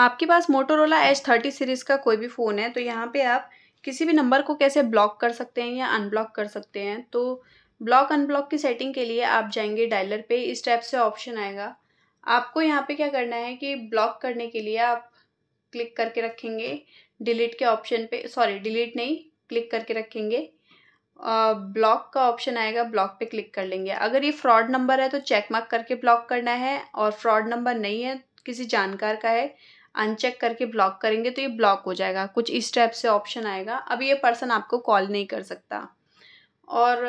आपके पास Motorola H thirty series का कोई भी फ़ोन है तो यहाँ पे आप किसी भी नंबर को कैसे ब्लॉक कर सकते हैं या अनब्लॉक कर सकते हैं तो ब्लॉक अनब्लॉक की सेटिंग के लिए आप जाएंगे डायलर पे इस टाइप से ऑप्शन आएगा आपको यहाँ पे क्या करना है कि ब्लॉक करने के लिए आप क्लिक करके रखेंगे डिलीट के ऑप्शन पे सॉरी डिलीट नहीं क्लिक करके रखेंगे ब्लॉक का ऑप्शन आएगा ब्लॉक पे क्लिक कर लेंगे अगर ये फ्रॉड नंबर है तो चेक मार्क करके ब्लॉक करना है और फ्रॉड नंबर नहीं है किसी जानकार का है अनचेक करके ब्लॉक करेंगे तो ये ब्लॉक हो जाएगा कुछ इस टाइप से ऑप्शन आएगा अब ये पर्सन आपको कॉल नहीं कर सकता और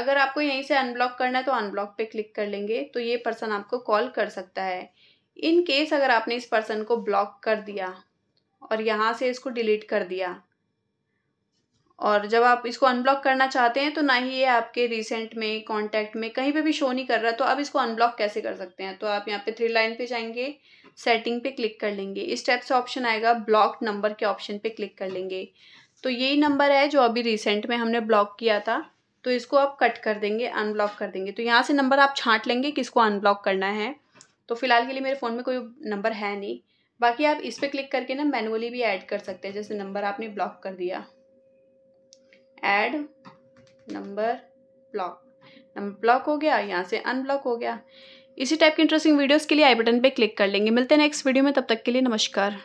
अगर आपको यहीं से अनब्लॉक करना है तो अनब्लॉक पे क्लिक कर लेंगे तो ये पर्सन आपको कॉल कर सकता है इन केस अगर आपने इस पर्सन को ब्लॉक कर दिया और यहाँ से इसको डिलीट कर दिया और जब आप इसको अनब्लॉक करना चाहते हैं तो ना ही ये आपके रिसेंट में कॉन्टैक्ट में कहीं पे भी शो नहीं कर रहा तो आप इसको अनब्लॉक कैसे कर सकते हैं तो आप यहाँ पे थ्री लाइन पे जाएंगे सेटिंग पे क्लिक कर लेंगे इस टाइप से ऑप्शन आएगा ब्लॉक नंबर के ऑप्शन पे क्लिक कर लेंगे तो यही नंबर है जो अभी रिसेंट में हमने ब्लॉक किया था तो इसको आप कट कर देंगे अनब्लॉक कर देंगे तो यहाँ से नंबर आप छाँट लेंगे इसको अनब्लॉक करना है तो फिलहाल के लिए मेरे फ़ोन में कोई नंबर है नहीं बाकी आप इस पर क्लिक करके ना मैनुअली भी ऐड कर सकते हैं जैसे नंबर आपने ब्लॉक कर दिया add number block number block हो गया यहाँ से अनब्लॉक हो गया इसी टाइप की इंटरेस्टिंग वीडियोस के लिए आई बटन पे क्लिक कर लेंगे मिलते हैं नेक्स्ट वीडियो में तब तक के लिए नमस्कार